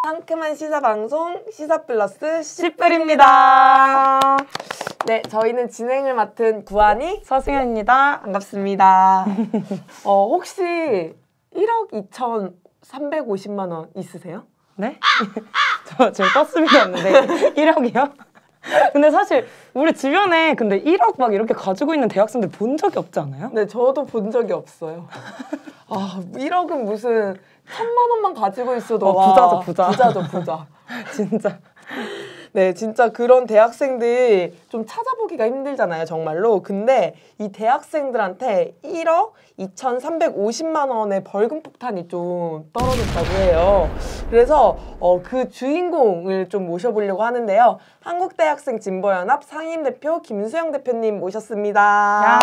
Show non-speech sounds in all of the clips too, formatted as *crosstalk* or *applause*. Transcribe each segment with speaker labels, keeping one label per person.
Speaker 1: 상큼한 시사 방송 시사 플러스 시뿔입니다. 네, 저희는 진행을 맡은 구한이 서승현입니다. 반갑습니다. 어, 혹시 1억 2,350만 원
Speaker 2: 있으세요? 네? *laughs* 저 지금 떴습니다 는데 1억이요? 근데 사실 우리 주변에 근데 1억 막 이렇게 가지고 있는 대학생들 본 적이 없지 않아요? 네, 저도 본 적이 없어요.
Speaker 1: *laughs*
Speaker 2: 아, 1억은 무슨 3만 원만
Speaker 1: 가지고 있어도 어, 부자죠 부자. 부자죠 부자. *laughs* 진짜. 네, 진짜 그런 대학생들 좀 찾아보기가 힘들잖아요, 정말로. 근데 이 대학생들한테 1억 2,350만 원의 벌금 폭탄이 좀 떨어졌다고 해요. 그래서 어, 그 주인공을 좀 모셔보려고 하는데요. 한국대학생 진보연합 상임 대표 김수영 대표님 모셨습니다.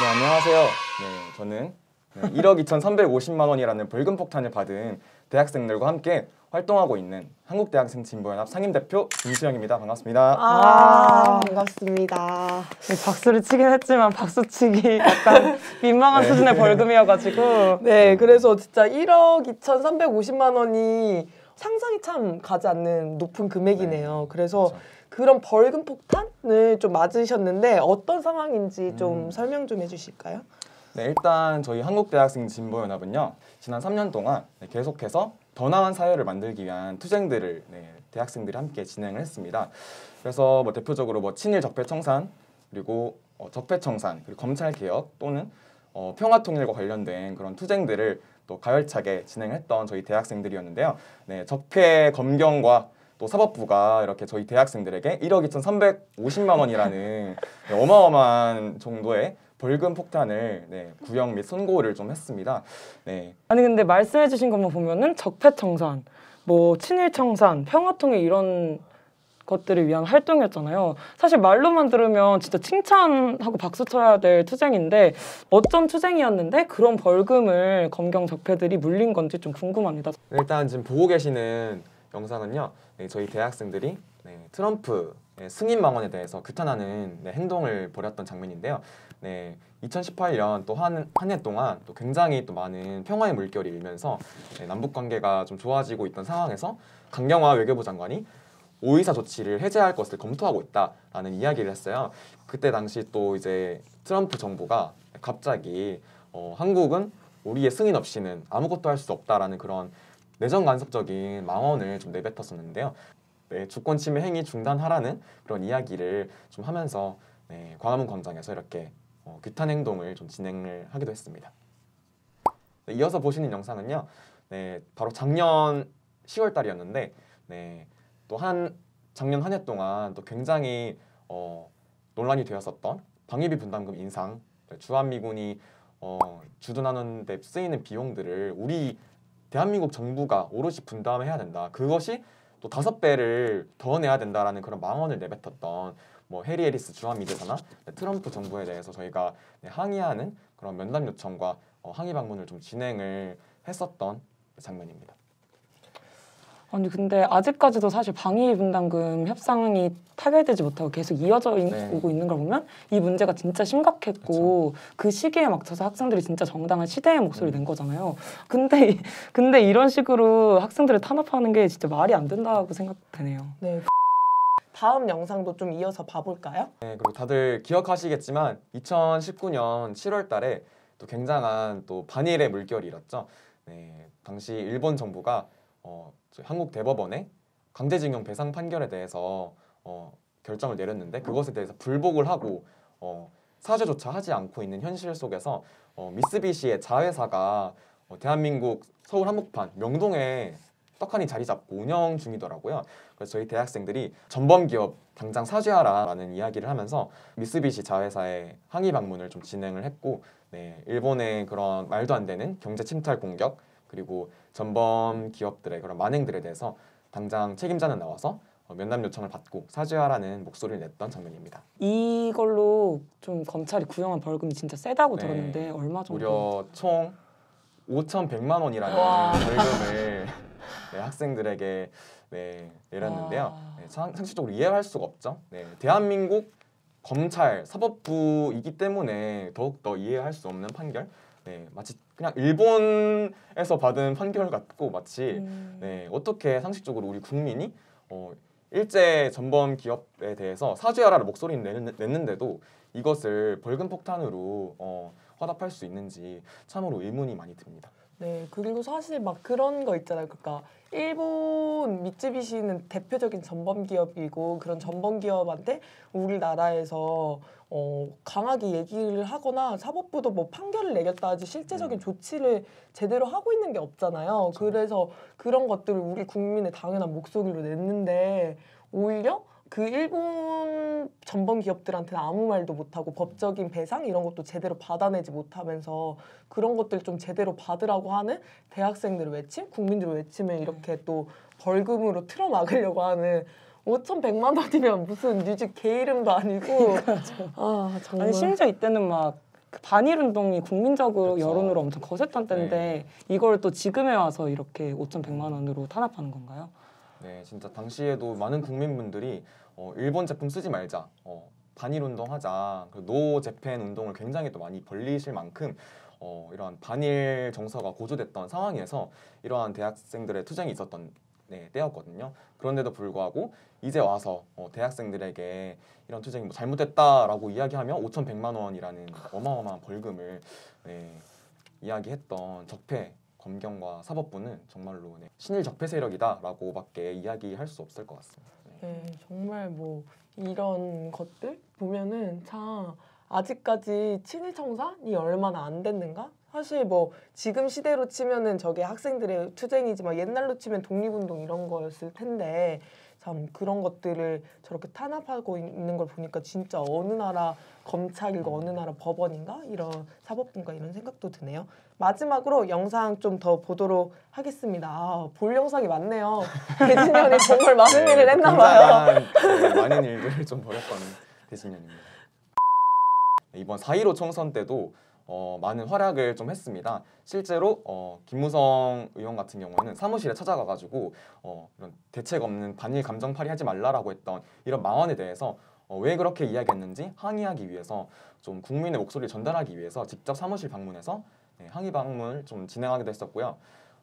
Speaker 3: 네, 안녕하세요. 네, 저는 1억 2,350만 원이라는 벌금 폭탄을 받은 대학생들과 함께 활동하고 있는 한국대학생 진보연합 상임대표 김수영입니다. 반갑습니다. 아, 아
Speaker 1: 반갑습니다.
Speaker 3: 네, 박수를 치긴 했지만 박수치기 약간
Speaker 1: *laughs* 민망한 네. 수준의 벌금이어가지고 네, 그래서 진짜 1억 2,350만 원이 상상이 참 가지 않는 높은 금액이네요. 네. 그래서 그렇죠. 그런 벌금 폭탄을 좀 맞으셨는데 어떤 상황인지 좀 음. 설명 좀 해주실까요?
Speaker 3: 네, 일단 저희 한국대학생 진보연합은요 지난 3년 동안 네, 계속해서 더 나은 사회를 만들기 위한 투쟁들을 네, 대학생들이 함께 진행을 했습니다. 그래서 뭐 대표적으로 뭐 친일 적폐 청산 그리고 어, 적폐 청산 그리고 검찰 개혁 또는 어, 평화 통일과 관련된 그런 투쟁들을 또 가열차게 진행했던 저희 대학생들이었는데요. 네, 적폐 검경과 또 사법부가 이렇게 저희 대학생들에게 1억 2,350만 원이라는 네, 어마어마한 정도의 벌금 폭탄을 네, 구형 및 선고를 좀 했습니다. 네. 아니 근데 말씀해주신
Speaker 2: 것만 보면은 적폐청산, 뭐 친일청산, 평화통일 이런 것들을 위한 활동이었잖아요. 사실 말로만 들으면 진짜 칭찬하고 박수 쳐야 될 투쟁인데 어쩜 투쟁이었는데 그런 벌금을 검경 적폐들이 물린 건지 좀 궁금합니다.
Speaker 3: 일단 지금 보고 계시는 영상은요. 네, 저희 대학생들이 네, 트럼프 승인 망원에 대해서 규탄하는 네, 행동을 벌였던 장면인데요. 네, 2018년 또 한 한 해 동안 또 굉장히 또 많은 평화의 물결이 일면서 네, 남북 관계가 좀 좋아지고 있던 상황에서 강경화 외교부 장관이 오이사 조치를 해제할 것을 검토하고 있다라는 이야기를 했어요. 그때 당시 또 이제 트럼프 정부가 갑자기 어, 한국은 우리의 승인 없이는 아무것도 할 수 없다라는 그런 내정 간섭적인 망언을 좀 내뱉었었는데요. 네, 주권 침해 행위 중단하라는 그런 이야기를 좀 하면서 네, 광화문 광장에서 이렇게 어, 규탄 행동을 좀 진행을 하기도 했습니다. 네, 이어서 보시는 영상은요. 네, 바로 작년 10월 달이었는데 네, 또 한 작년 한 해 동안 또 굉장히 어, 논란이 되었었던 방위비 분담금 인상, 네, 주한미군이 어, 주둔하는 데 쓰이는 비용들을 우리 대한민국 정부가 오롯이 분담해야 된다. 그것이 또 다섯 배를 더 내야 된다라는 그런 망언을 내뱉었던 뭐 해리 해리스 주한미대사나 트럼프 정부에 대해서 저희가 네, 항의하는 그런 면담 요청과 어, 항의 방문을 좀 진행을 했었던 장면입니다.
Speaker 2: 아니 근데 아직까지도 사실 방위 분담금 협상이 타결되지 못하고 계속 이어져 네. 오고 있는 걸 보면 이 문제가 진짜 심각했고 그쵸. 그렇죠. 그 시기에 맞춰서 학생들이 진짜 정당한 시대의 목소리 음. 낸 거잖아요. 근데 근데 이런 식으로 학생들을 탄압하는 게 진짜 말이 안 된다고 생각되네요. 네.
Speaker 1: 다음 영상도 좀 이어서 봐볼까요?
Speaker 3: 네, 그리고 다들 기억하시겠지만 2019년 7월 달에 또 굉장한 또 반일의 물결이 일었죠. 네, 당시 일본 정부가 어, 한국 대법원의 강제징용 배상 판결에 대해서 어, 결정을 내렸는데 그것에 대해서 불복을 하고 어, 사죄조차 하지 않고 있는 현실 속에서 어, 미쓰비시의 자회사가 어, 대한민국 서울 한복판 명동에 떡하니 자리 잡고 운영 중이더라고요. 그래서 저희 대학생들이 전범 기업 당장 사죄하라라는 이야기를 하면서 미쓰비시 자회사에 항의 방문을 좀 진행을 했고 네, 일본의 그런 말도 안 되는 경제 침탈 공격 그리고 전범 기업들의 그런 만행들에 대해서 당장 책임자는 나와서 어, 면담 요청을 받고 사죄하라는 목소리를 냈던 장면입니다.
Speaker 2: 이걸로 좀 검찰이 구형한 벌금이 진짜 세다고 네, 들었는데
Speaker 3: 얼마 정도? 무려 총 5,100만 원이라는 벌금을 네, 학생들에게 네, 내렸는데요. 네, 상, 식적으로 이해할 수가 없죠. 네, 대한민국 검찰 사법부이기 때문에 더욱 더 이해할 수 없는 판결. 네, 마치 그냥 일본에서 받은 판결 같고 마치 음. 네, 어떻게 상식적으로 우리 국민이 어, 일제 전범 기업에 대해서 사죄하라를 목소리를 냈는, 데도 이것을 벌금 폭탄으로 어, 화답할 수 있는지 참으로 의문이 많이 듭니다.
Speaker 1: 네, 그리고 사실 막 그런 거 있잖아요. 그러니까 일본 미쯔비시는 대표적인 전범 기업이고 그런 전범 기업한테 우리나라에서 어, 강하게 얘기를 하거나 사법부도 뭐 판결을 내겠다 하지 실제적인 음. 조치를 제대로 하고 있는 게 없잖아요. 그렇죠. 그래서 그런 것들을 우리 국민의 당연한 목소리로 냈는데 오히려 그 일본 전범 기업들한테는 아무 말도 못하고 법적인 배상 이런 것도 제대로 받아내지 못하면서 그런 것들 좀 제대로 받으라고 하는 대학생들 외침, 국민들 외침을 이렇게 네. 또 벌금으로 틀어막으려고 하는 5,100만
Speaker 2: 원이면 무슨 뮤직 개 이름도 아니고 *laughs* 아 정말 아니, 심지어 이때는 막 그 반일 운동이 국민적으로 그렇죠. 여론으로 엄청 거셌던 때인데 네. 이걸 또 지금에 와서 이렇게 5,100만 원으로 탄압하는 건가요?
Speaker 3: 네, 진짜 당시에도 많은 국민분들이 어, 일본 제품 쓰지 말자, 어, 반일 운동하자, 그리고 노 재팬 운동을 굉장히 또 많이 벌리실 만큼 어, 이러한 반일 정서가 고조됐던 상황에서 이러한 대학생들의 투쟁이 있었던 네, 때였거든요. 그런데도 불구하고 이제 와서 어, 대학생들에게 이런 투쟁이 뭐 잘못됐다라고 이야기하면 5,100만 원이라는 어마어마한 벌금을 네, 이야기했던 적폐 검경과 사법부는 정말로 네, 신일 적폐 세력이다라고밖에 이야기할 수 없을 것 같습니다.
Speaker 2: 네, 네
Speaker 1: 정말 뭐 이런 것들 보면은 참 아직까지 친일 청산이 얼마나 안 됐는가? 사실 뭐 지금 시대로 치면은 저게 학생들의 투쟁이지만 옛날로 치면 독립운동 이런 거였을 텐데 참 그런 것들을 저렇게 탄압하고 있는 걸 보니까 진짜 어느 나라 검찰이고 어느 나라 법원인가 이런 사법부인가 이런 생각도 드네요. 마지막으로 영상 좀 더 보도록 하겠습니다. 아, 볼 영상이 많네요.
Speaker 3: 대진현이 정말 *laughs* 많은 네, 일을 했나 봐요. 많은 일들을 좀 벌였던 대진현입니다. 네, 이번 4.15 총선 때도 어, 많은 활약을 좀 했습니다. 실제로 어, 김무성 의원 같은 경우에는 사무실에 찾아가가지고 어, 이런 대책 없는 반일 감정팔이 하지 말라라고 했던 이런 망언에 대해서 어, 왜 그렇게 이야기했는지 항의하기 위해서 좀 국민의 목소리를 전달하기 위해서 직접 사무실 방문해서 네, 항의 방문을 좀 진행하기도 었고요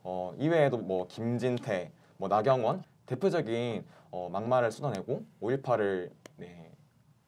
Speaker 3: 어, 이외에도 뭐 김진태, 뭐 나경원 대표적인 어, 막말을 쏟아내고 5.18을 네,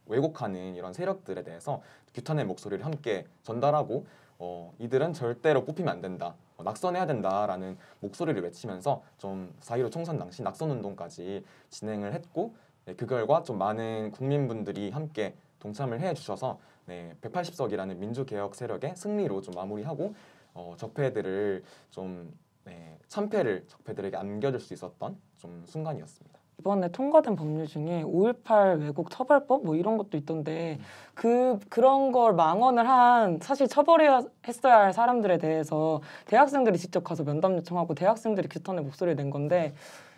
Speaker 3: 왜곡하는 이런 세력들에 대해서 규탄의 목소리를 함께 전달하고 어, 이들은 절대로 뽑히면 안 된다. 어, 낙선해야 된다라는 목소리를 외치면서 좀 사이로 총선 당시 낙선 운동까지 진행을 했고 네, 그 결과 좀 많은 국민분들이 함께 동참을 해 주셔서 네, 180석이라는 민주개혁 세력의 승리로 좀 마무리하고 어, 적폐들을 좀 네, 참패를 적폐들에게 안겨줄 수 있었던 좀 순간이었습니다.
Speaker 2: 이번에 통과된 법률 중에 5.18 왜곡 처벌법 뭐 이런 것도 있던데 그 그런 걸 망언을 한 사실 처벌해야 했어야 할 사람들에 대해서 대학생들이 직접 가서 면담 요청하고 대학생들이 규탄의 목소리를 낸 건데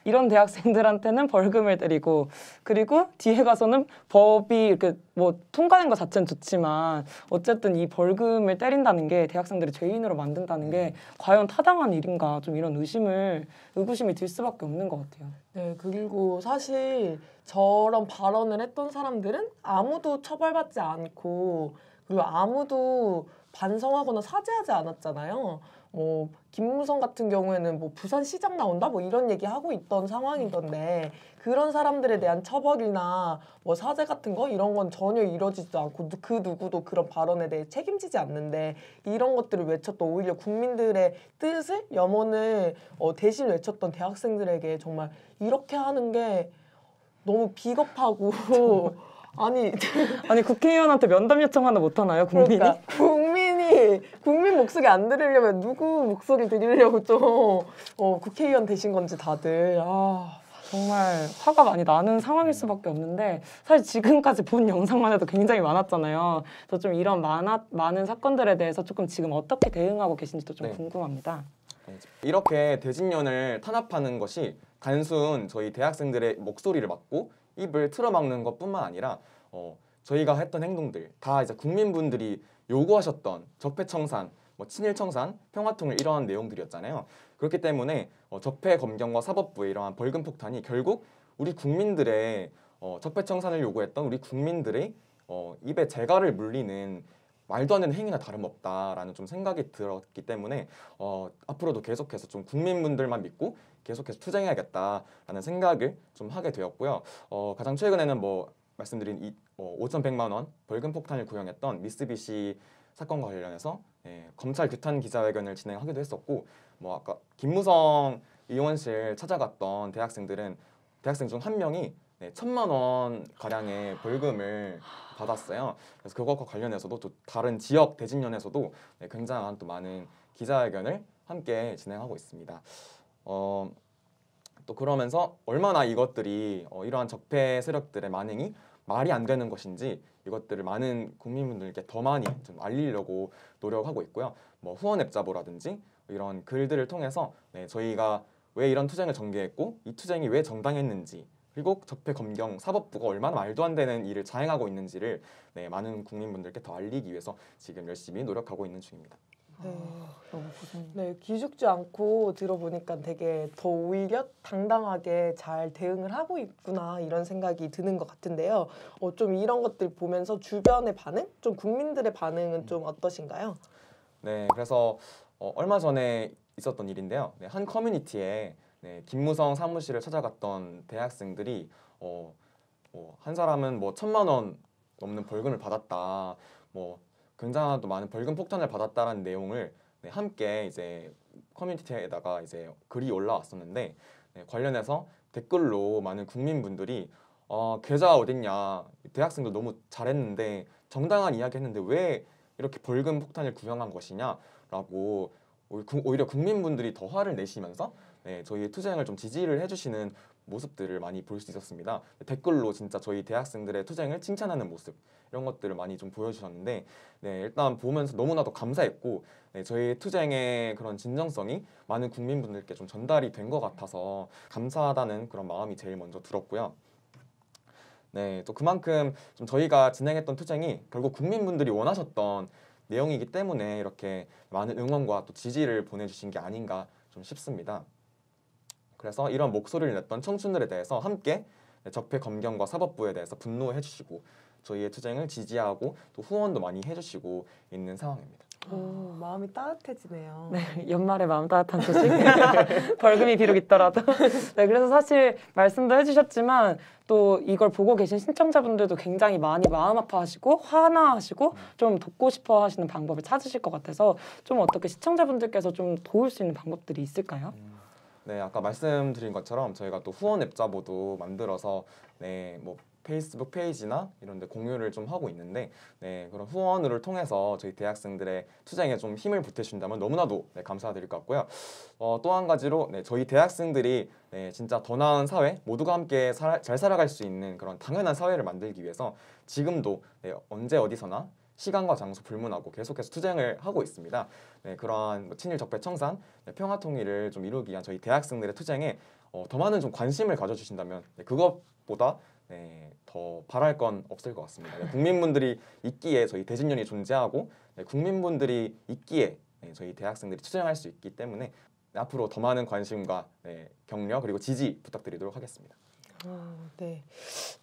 Speaker 2: 이런 대학생들한테는 벌금을 때리고 그리고 뒤에 가서는 법이 이렇게 뭐 통과된 것 자체는 좋지만 어쨌든 이 벌금을 때린다는 게 대학생들을 죄인으로 만든다는 게 과연 타당한 일인가 좀 이런 의심을 의구심이 들 수밖에 없는 것 같아요.
Speaker 1: 네, 그리고 사실 저런 발언을 했던 사람들은 아무도 처벌받지 않고 그리고 아무도 반성하거나 사죄하지 않았잖아요. 어, 김무성 같은 경우에는 뭐 부산시장 나온다 뭐 이런 얘기 하고 있던 상황이던데 그런 사람들에 대한 처벌이나 뭐 사죄 같은 거 이런 건 전혀 이루어지지도 않고 그 누구도 그런 발언에 대해 책임지지 않는데 이런 것들을 외쳤던 오히려 국민들의 뜻을 염원을 어, 대신 외쳤던 대학생들에게 정말 이렇게 하는 게 너무 비겁하고 *laughs* 아니
Speaker 2: 아니 국회의원한테 면담 요청 하나 못 하나요 국민이? 그러니까,
Speaker 1: 국민 목소리 안 들으려면 누구 목소리 들으려고 또
Speaker 2: 어, 국회의원 되신 건지 다들 아 정말 화가 많이 나는 상황일 수밖에 없는데 사실 지금까지 본 영상만 해도 굉장히 많았잖아요. 그래서 좀 이런 많아, 많은 사건들에 대해서 조금 지금 어떻게 대응하고 계신지도 좀 네. 궁금합니다.
Speaker 3: 이렇게 대진년을 탄압하는 것이 단순 저희 대학생들의 목소리를 막고 입을 틀어막는 것뿐만 아니라 어, 저희가 했던 행동들 다 이제 국민분들이 요구하셨던 적폐청산, 뭐 친일청산, 평화통일 이러한 내용들이었잖아요. 그렇기 때문에 어, 적폐 검경과 사법부의 이러한 벌금 폭탄이 결국 우리 국민들의 어, 적폐청산을 요구했던 우리 국민들의 어, 입에 재갈을 물리는 말도 안 되는 행위나 다름없다라는 좀 생각이 들었기 때문에 어, 앞으로도 계속해서 좀 국민분들만 믿고 계속해서 투쟁해야겠다라는 생각을 좀 하게 되었고요. 어, 가장 최근에는 뭐 말씀드린 이, 어, 5,100만 원 벌금 폭탄을 구형했던 미쓰비시 사건과 관련해서 예, 검찰 규탄 기자회견을 진행하기도 했었고 뭐 아까 김무성 의원실 찾아갔던 대학생들은 대학생 중 한 명이 네, 천만 원 가량의 벌금을 받았어요. 그래서 그것과 관련해서도 또 다른 지역 대진련에서도 네, 굉장한 또 많은 기자회견을 함께 진행하고 있습니다. 어, 또 그러면서 얼마나 이것들이 어, 이러한 적폐 세력들의 만행이 말이 안 되는 것인지 이것들을 많은 국민분들께 더 많이 좀 알리려고 노력하고 있고요. 뭐 후원 앱자보라든지 이런 글들을 통해서 네, 저희가 왜 이런 투쟁을 전개했고 이 투쟁이 왜 정당했는지 그리고 적폐 검경 사법부가 얼마나 말도 안 되는 일을 자행하고 있는지를 네, 많은 국민분들께 더 알리기 위해서 지금 열심히 노력하고 있는 중입니다.
Speaker 1: 네. 아, 너무 고생. 네, 기죽지 않고 들어보니까 되게 더 오히려 당당하게 잘 대응을 하고 있구나 이런 생각이 드는 것 같은데요. 어, 좀 이런 것들 보면서 주변의 반응, 좀 국민들의 반응은 좀
Speaker 3: 어떠신가요? 네, 그래서 어, 얼마 전에 있었던 일인데요. 네, 한 커뮤니티에 네, 김무성 사무실을 찾아갔던 대학생들이 어, 뭐한 사람은 뭐 천만 원 넘는 벌금을 받았다. 뭐 굉장히 많은 벌금 폭탄을 받았다라는 내용을 네, 함께 이제 커뮤니티에다가 이제 글이 올라왔었는데 네, 관련해서 댓글로 많은 국민분들이 어, 계좌 어딨냐 대학생들 너무 잘했는데 정당한 이야기했는데 왜 이렇게 벌금 폭탄을 구형한 것이냐라고 오히려 국민분들이 더 화를 내시면서 네, 저희의 투쟁을 좀 지지를 해주시는 모습들을 많이 볼 수 있었습니다. 댓글로 진짜 저희 대학생들의 투쟁을 칭찬하는 모습 이런 것들을 많이 좀 보여주셨는데 네, 일단 보면서 너무나도 감사했고 네, 저희 투쟁의 그런 진정성이 많은 국민분들께 좀 전달이 된 것 같아서 감사하다는 그런 마음이 제일 먼저 들었고요. 네, 또 그만큼 좀 저희가 진행했던 투쟁이 결국 국민분들이 원하셨던 내용이기 때문에 이렇게 많은 응원과 또 지지를 보내주신 게 아닌가 좀 싶습니다. 그래서 이런 목소리를 냈던 청춘들에 대해서 함께 적폐 검경과 사법부에 대해서 분노해 주시고 저희의 투쟁을 지지하고 또 후원도 많이 해주시고 있는 상황입니다.
Speaker 1: 오, 마음이 따뜻해지네요.
Speaker 2: 네, 연말에 마음 따뜻한 소식. *laughs* 벌금이 비록 있더라도. 네, 그래서 사실 말씀도 해주셨지만 또 이걸 보고 계신 신청자분들도 굉장히 많이 마음 아파하시고 화나하시고 좀 돕고 싶어 하시는 방법을 찾으실 것 같아서 좀 어떻게 시청자분들께서 좀 도울 수 있는 방법들이 있을까요? 음.
Speaker 3: 네, 아까 말씀드린 것처럼 저희가 또 후원 앱자보도 만들어서 네, 뭐 페이스북 페이지나 이런 데 공유를 좀 하고 있는데 네, 그런 후원을 통해서 저희 대학생들의 투쟁에 좀 힘을 보태준다면 너무나도 네, 감사드릴 것 같고요. 어, 또 한 가지로 네, 저희 대학생들이 네, 진짜 더 나은 사회, 모두가 함께 살, 잘 살아갈 수 있는 그런 당연한 사회를 만들기 위해서 지금도 네, 언제 어디서나 시간과 장소 불문하고 계속해서 투쟁을 하고 있습니다. 네, 그러한 뭐 친일 적폐 청산, 네, 평화 통일을 좀 이루기 위한 저희 대학생들의 투쟁에 어, 더 많은 좀 관심을 가져주신다면 네, 그것보다 네, 더 바랄 건 없을 것 같습니다. 네, 국민분들이 있기에 저희 대진련이 존재하고 네, 국민분들이 있기에 네, 저희 대학생들이 투쟁할 수 있기 때문에 앞으로 더 많은 관심과 네, 격려 그리고 지지 부탁드리도록 하겠습니다.
Speaker 1: 아, 네.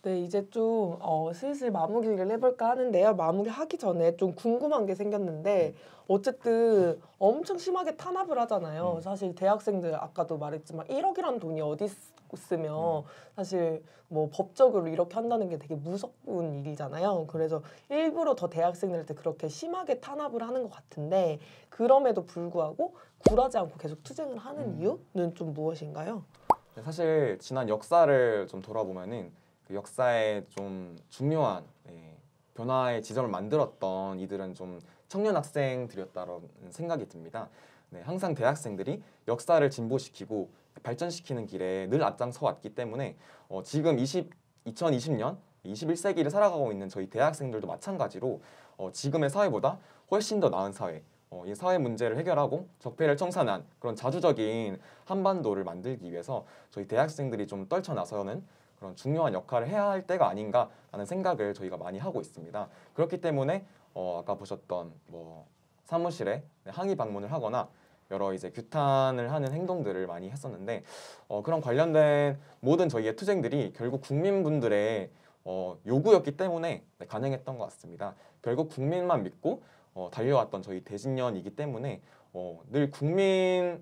Speaker 1: 네, 이제 좀 어, 슬슬 마무리를 해볼까 하는데요. 마무리 하기 전에 좀 궁금한 게 생겼는데, 네. 어쨌든 엄청 심하게 탄압을 하잖아요. 음. 사실 대학생들 아까도 말했지만 1억이란 돈이 어디 있으면 음. 사실 뭐 법적으로 이렇게 한다는 게 되게 무섭운 일이잖아요. 그래서 일부러 더 대학생들한테 그렇게 심하게 탄압을 하는 것 같은데 그럼에도 불구하고 굴하지 않고 계속 투쟁을 하는 음. 이유는 좀 무엇인가요?
Speaker 3: 사실 지난 역사를 좀 돌아보면은 그역사에좀 중요한 네, 변화의 지점을 만들었던 이들은 좀 청년 학생들이었다는 생각이 듭니다. 네, 항상 대학생들이 역사를 진보시키고 발전시키는 길에 늘 앞장서 왔기 때문에 어, 지금 20, 2020년 21세기를 살아가고 있는 저희 대학생들도 마찬가지로 어, 지금의 사회보다 훨씬 더 나은 사회 어, 이 사회 문제를 해결하고 적폐를 청산한 그런 자주적인 한반도를 만들기 위해서 저희 대학생들이 좀 떨쳐나서는 그런 중요한 역할을 해야 할 때가 아닌가라는 생각을 저희가 많이 하고 있습니다. 그렇기 때문에 어, 아까 보셨던 뭐 사무실에 네, 항의 방문을 하거나 여러 이제 규탄을 하는 행동들을 많이 했었는데 어, 그런 관련된 모든 저희의 투쟁들이 결국 국민분들의 어, 요구였기 때문에 가능했던 네, 것 같습니다. 결국 국민만 믿고 어, 달려왔던 저희 대진년이기 때문에 어, 늘 국민들의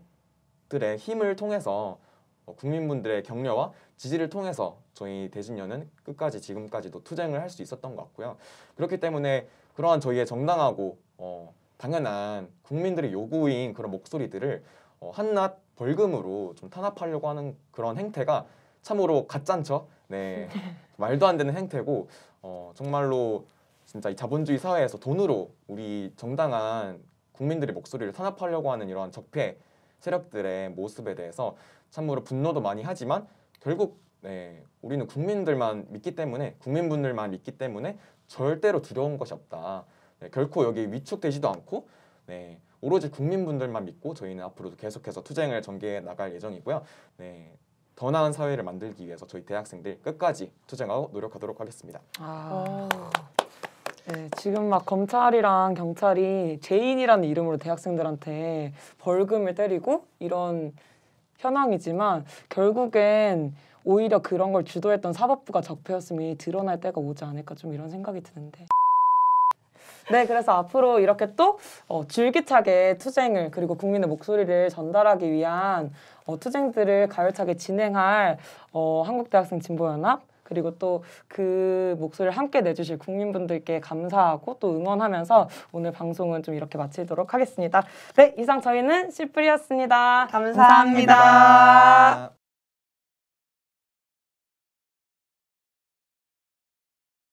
Speaker 3: 힘을 통해서 어, 국민분들의 격려와 지지를 통해서 저희 대진년은 끝까지 지금까지도 투쟁을 할 수 있었던 것 같고요. 그렇기 때문에 그러한 저희의 정당하고 어, 당연한 국민들의 요구인 그런 목소리들을 어, 한낱 벌금으로 좀 탄압하려고 하는 그런 행태가 참으로 가짠 척, 네 *laughs* 말도 안 되는 행태고 어, 정말로 진짜 이 자본주의 사회에서 돈으로 우리 정당한 국민들의 목소리를 탄압하려고 하는 이러한 적폐 세력들의 모습에 대해서 참으로 분노도 많이 하지만 결국 네, 우리는 국민들만 믿기 때문에 국민분들만 믿기 때문에 절대로 두려운 것이 없다. 네, 결코 여기 위축되지도 않고 네, 오로지 국민분들만 믿고 저희는 앞으로도 계속해서 투쟁을 전개해 나갈 예정이고요. 네, 더 나은 사회를 만들기 위해서 저희 대학생들 끝까지 투쟁하고 노력하도록 하겠습니다.
Speaker 2: 아... 어. 네, 지금 막 검찰이랑 경찰이 죄인이라는 이름으로 대학생들한테 벌금을 때리고 이런 현황이지만 결국엔 오히려 그런 걸 주도했던 사법부가 적폐였음이 드러날 때가 오지 않을까 좀 이런 생각이 드는데. 네, 그래서 앞으로 이렇게 또 어, 줄기차게 투쟁을 그리고 국민의 목소리를 전달하기 위한 어, 투쟁들을 가열차게 진행할 어, 한국대학생 진보연합 그리고 또 그 목소리를 함께 내주실 국민분들께 감사하고 또 응원하면서 오늘 방송은 좀 이렇게 마치도록 하겠습니다. 네, 이상 저희는 씨뿌리였습니다 감사합니다.
Speaker 3: 감사합니다.